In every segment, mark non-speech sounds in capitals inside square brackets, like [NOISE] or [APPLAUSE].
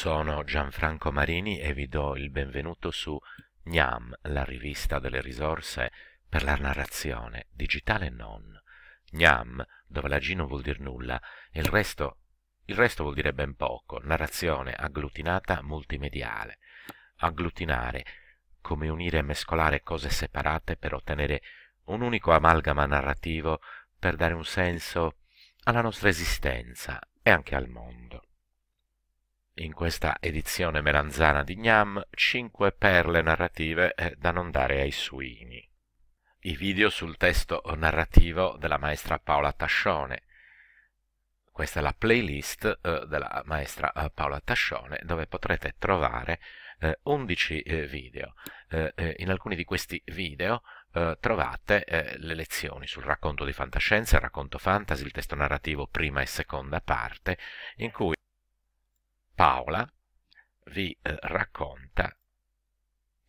sono Gianfranco Marini e vi do il benvenuto su Gnam, la rivista delle risorse per la narrazione, digitale e non. Gnam, dove la G non vuol dire nulla, e il resto, il resto vuol dire ben poco, narrazione agglutinata multimediale. Agglutinare, come unire e mescolare cose separate per ottenere un unico amalgama narrativo per dare un senso alla nostra esistenza e anche al mondo in questa edizione melanzana di Gnam 5 perle narrative eh, da non dare ai suini. I video sul testo narrativo della maestra Paola Tascione. Questa è la playlist eh, della maestra eh, Paola Tascione dove potrete trovare eh, 11 eh, video. Eh, in alcuni di questi video trovate le lezioni sul racconto di fantascienza, il racconto fantasy, il testo narrativo prima e seconda parte, in cui Paola vi eh, racconta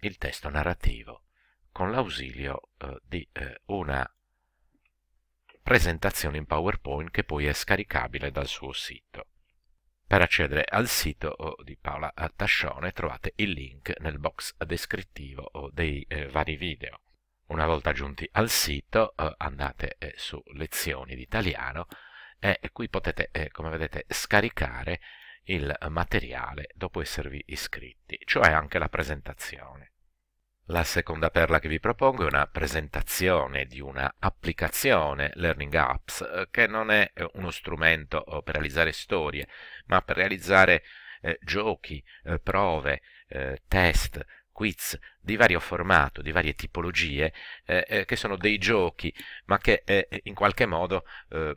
il testo narrativo con l'ausilio eh, di eh, una presentazione in PowerPoint che poi è scaricabile dal suo sito. Per accedere al sito di Paola Tascione trovate il link nel box descrittivo dei eh, vari video. Una volta giunti al sito eh, andate eh, su lezioni di italiano e qui potete, come vedete, scaricare il materiale dopo esservi iscritti, cioè anche la presentazione. La seconda perla che vi propongo è una presentazione di una applicazione Learning Apps eh, che non è eh, uno strumento eh, per realizzare storie, ma per realizzare eh, giochi, eh, prove, eh, test, quiz di vario formato, di varie tipologie, che sono dei giochi, ma che in qualche modo ehm,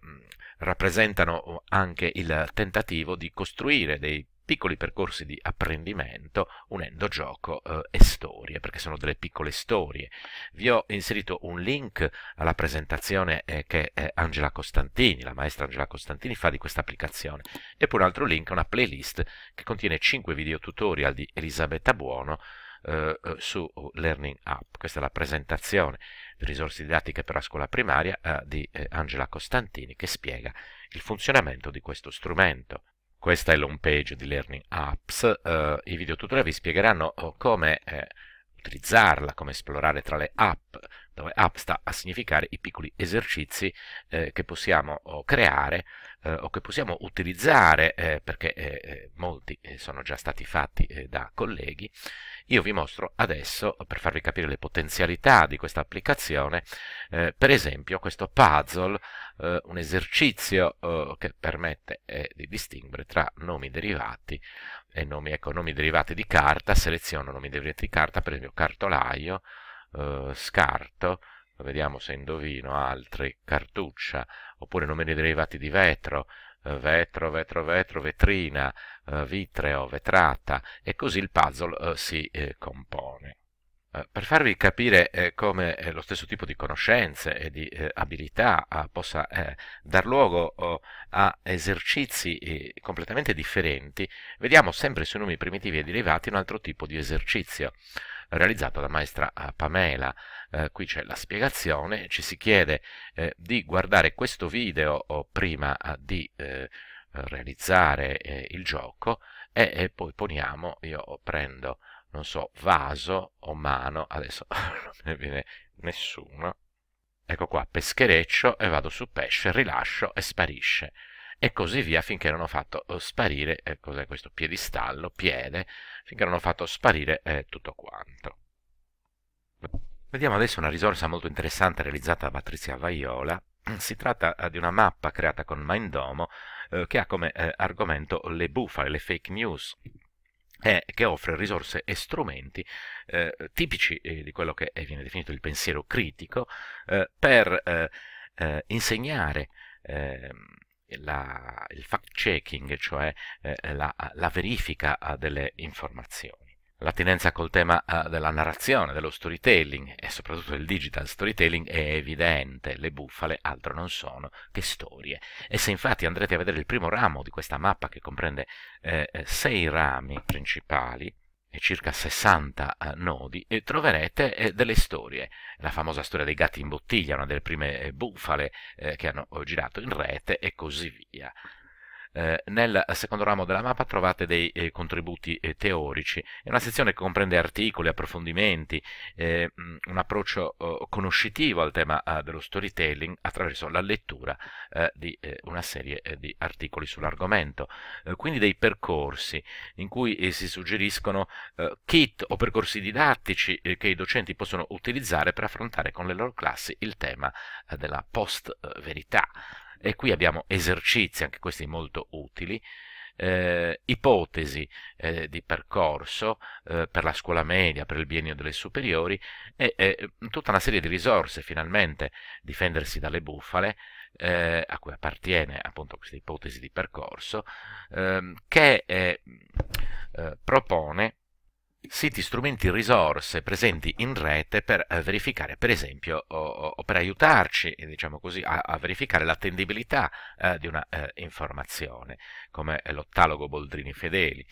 rappresentano anche il tentativo di costruire dei piccoli percorsi di apprendimento unendo gioco eh, e storie, perché sono delle piccole storie. Vi ho inserito un link alla presentazione eh, che eh, Angela Costantini, la maestra Angela Costantini, fa di questa applicazione, e poi un altro link una playlist che contiene 5 video tutorial di Elisabetta Buono eh, eh, su Learning App. Questa è la presentazione di risorse didattiche per la scuola primaria eh, di eh, Angela Costantini che spiega il funzionamento di questo strumento. Questa è l'home page di Learning Apps. Eh, I video tutorial vi spiegheranno oh, come utilizzarla, come esplorare tra le app, dove app sta a significare i piccoli esercizi eh, che possiamo creare eh, o che possiamo utilizzare, eh, perché eh, eh, molti eh, sono già stati fatti da colleghi. Io vi mostro adesso, per farvi capire le potenzialità di questa applicazione, per esempio questo puzzle, un esercizio che permette di distinguere tra nomi derivati e nomi, ecco, nomi derivati di carta, seleziono nomi derivati di carta, per esempio cartolaio, eh, scarto, vediamo se indovino altri, cartuccia, oppure nomi derivati di vetro, eh, vetro, vetro, vetro, vetrina, eh, vitreo, vetrata, e così il puzzle eh, si eh, compone. Eh, per farvi capire eh, come eh, lo stesso tipo di conoscenze e di eh, abilità ah, possa eh, dar luogo oh, a esercizi completamente differenti, vediamo sempre sui nomi primitivi e derivati un altro tipo di esercizio realizzato da maestra Pamela. qui c'è la spiegazione, ci si chiede di guardare questo video oh, prima ah, di realizzare il gioco e, e poi poniamo, io prendo non so, vaso o mano, adesso [LAUGHS] non ne viene nessuno. Ecco qua, peschereccio e vado su pesce, rilascio e sparisce. E così via finché non ho fatto eh, sparire, eh, cos'è questo, piedistallo, piede, finché non ho fatto sparire eh, tutto quanto. Vediamo adesso una risorsa molto interessante realizzata da Patrizia Vaiola. Si tratta eh, di una mappa creata con Mindomo eh, che ha come eh, argomento le bufale, le fake news eh, che offre risorse e strumenti eh, tipici eh, di quello che eh, viene definito il pensiero critico eh, per insegnare ehm, la, il fact checking, cioè la, la verifica delle informazioni. L'attinenza col tema uh, della narrazione, dello storytelling e soprattutto del digital storytelling è evidente, le bufale altro non sono che storie. E se infatti andrete a vedere il primo ramo di questa mappa che comprende eh, eh sei rami principali, e circa 60 eh, nodi e troverete delle storie. La famosa storia dei gatti in bottiglia, una delle prime bufale che hanno girato in rete e così via. Eh, nel secondo ramo della mappa trovate dei eh, contributi eh, teorici, è una sezione che comprende articoli, approfondimenti, eh, un approccio oh, conoscitivo al tema ah, dello storytelling attraverso la lettura eh, di eh, una serie di articoli sull'argomento, quindi dei percorsi in cui si suggeriscono kit o percorsi didattici che i docenti possono utilizzare per affrontare con le loro classi il tema della post-verità e qui abbiamo esercizi, anche questi molto utili, eh, ipotesi eh, di percorso eh, per la scuola media, per il biennio delle superiori e mm, tutta una serie di risorse finalmente difendersi dalle bufale eh, a cui appartiene appunto questa ipotesi di percorso ehm, che mm, eh, propone siti strumenti risorse presenti in rete per eh, verificare, per esempio, o, o per aiutarci eh, diciamo così, a, a, verificare l'attendibilità eh, di una eh, informazione, come l'ottalogo Boldrini Fedeli.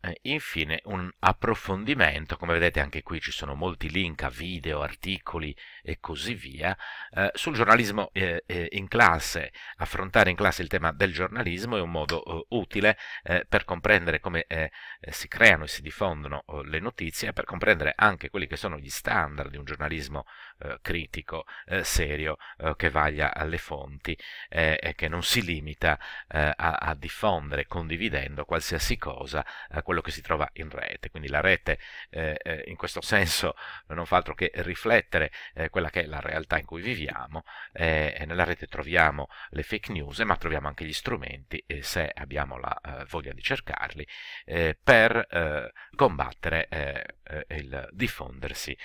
Eh, infine un approfondimento, come vedete anche qui ci sono molti link a video, articoli e così via, eh, sul giornalismo eh, eh in classe. Affrontare in classe il tema del giornalismo è un modo eh, utile per comprendere come si creano e si diffondono le notizie, per comprendere anche quelli che sono gli standard di un giornalismo critico, serio, che vaglia alle fonti e che non si limita a, a, diffondere condividendo qualsiasi cosa quello che si trova in rete, quindi la rete eh, eh, in questo senso non fa altro che riflettere eh, quella che è la realtà in cui viviamo, eh, nella rete troviamo le fake news ma troviamo anche gli strumenti, se abbiamo la eh, voglia di cercarli, eh, per combattere il diffondersi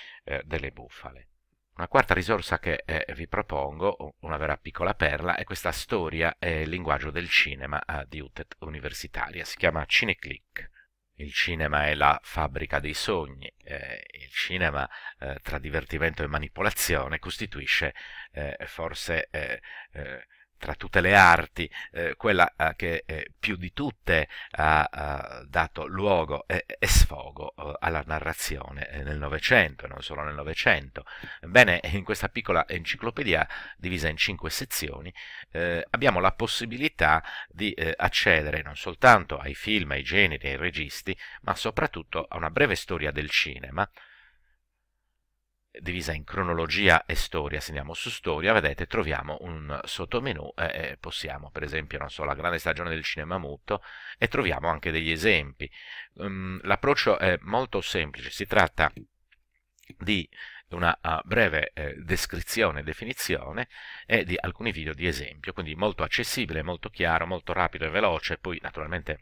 delle bufale. Una quarta risorsa che eh, vi propongo, una vera piccola perla, è questa storia e eh, linguaggio del cinema eh, di UTET universitaria. Si chiama Cineclick il cinema è la fabbrica dei sogni, eh, il cinema eh, tra divertimento e manipolazione costituisce eh, forse eh, eh, tra tutte le arti, eh, quella eh, che eh, più di tutte ha dato luogo e, sfogo eh, alla narrazione eh, nel Novecento, e non solo nel Novecento. Bene, in questa piccola enciclopedia divisa in cinque sezioni eh, abbiamo la possibilità di accedere non soltanto ai film, ai generi, ai registi, ma soprattutto a una breve storia del cinema, divisa in cronologia e storia, se andiamo su storia, vedete, troviamo un sottomenu e eh, eh, possiamo, per esempio, non so, la grande stagione del cinema muto e troviamo anche degli esempi. Um, l'approccio è molto semplice, si tratta di una uh, breve eh, descrizione e definizione e di alcuni video di esempio, quindi molto accessibile, molto chiaro, molto rapido e veloce, poi naturalmente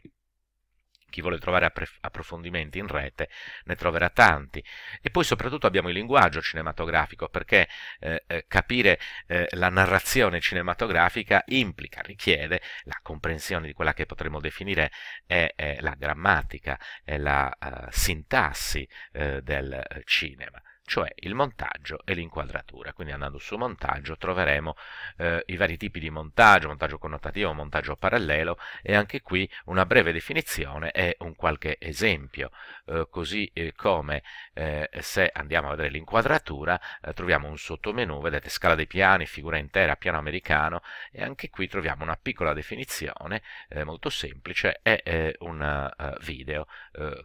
chi vuole trovare approfondimenti in rete ne troverà tanti. E poi soprattutto abbiamo il linguaggio cinematografico, perché eh, eh, capire eh, la narrazione cinematografica implica, richiede la comprensione di quella che potremmo definire è, è la grammatica, è la uh, sintassi eh, del eh, cinema cioè il montaggio e l'inquadratura. Quindi andando su montaggio troveremo eh, i vari tipi di montaggio, montaggio connotativo, montaggio parallelo e anche qui una breve definizione e un qualche esempio, eh, così eh, come eh, se andiamo a vedere l'inquadratura eh, troviamo un sottomenu, vedete scala dei piani, figura intera, piano americano e anche qui troviamo una piccola definizione eh, molto semplice e un video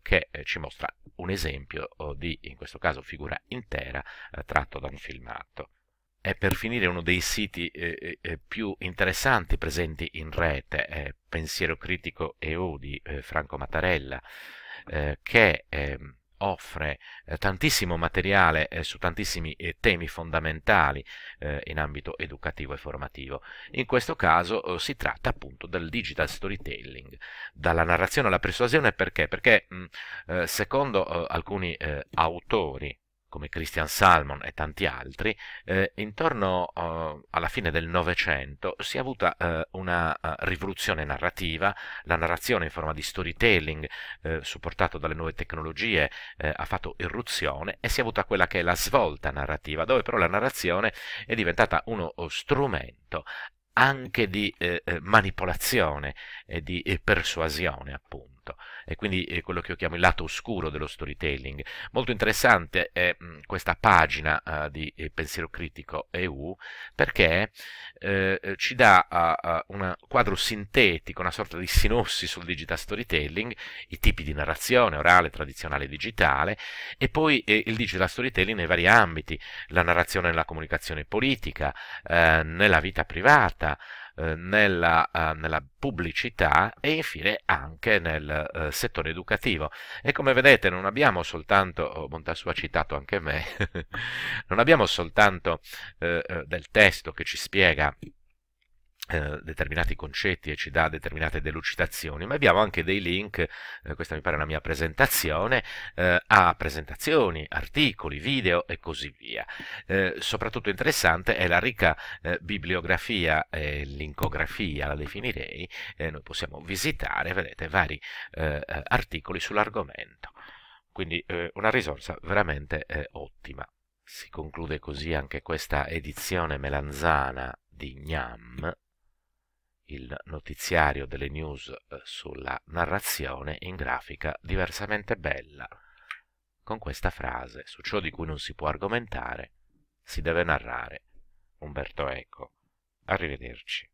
che ci mostra un esempio oh, di, in questo caso, figura intera eh, tratto da un filmato. E per finire uno dei siti eh, eh, eh, più interessanti presenti in rete, è Pensiero Critico e Odi, eh, Franco Mattarella, eh, che ehm, offre tantissimo materiale su tantissimi temi fondamentali in ambito educativo e formativo. In questo caso oh, si tratta appunto del digital storytelling, dalla narrazione alla persuasione perché? Perché mh, mm, secondo oh, alcuni autori come Christian Salmon e tanti altri, eh, intorno eh, alla fine del Novecento si è avuta eh, una eh, rivoluzione narrativa, la narrazione in forma di storytelling eh, supportato dalle nuove tecnologie eh, ha fatto irruzione e si è avuta quella che è la svolta narrativa, dove però la narrazione è diventata uno oh, strumento anche di manipolazione e di persuasione, appunto racconto e quindi è eh, quello che io chiamo il lato oscuro dello storytelling. Molto interessante è mh, mm, questa pagina uh, di eh, pensiero critico EU perché uh, ci dà uh, un quadro sintetico, una sorta di sinossi sul digital storytelling, i tipi di narrazione orale, tradizionale e digitale e poi eh, il digital storytelling nei vari ambiti, la narrazione nella comunicazione politica, nella vita privata, eh, nella, eh, nella, pubblicità e infine anche nel eh, settore educativo. E come vedete non abbiamo soltanto, oh, Montassu ha citato anche me, [LAUGHS] non abbiamo soltanto del testo che ci spiega eh, determinati concetti e ci dà determinate delucidazioni, ma abbiamo anche dei link, eh, questa mi pare una mia presentazione, eh, a presentazioni, articoli, video e così via. Eh, soprattutto interessante è la ricca eh, bibliografia e lincografia, la definirei, noi possiamo visitare, vedete, vari articoli sull'argomento. Quindi una risorsa veramente ottima. Si conclude così anche questa edizione melanzana di Gnam il notiziario delle news eh, sulla narrazione in grafica diversamente bella, con questa frase, su ciò di cui non si può argomentare, si deve narrare. Umberto Eco. Arrivederci.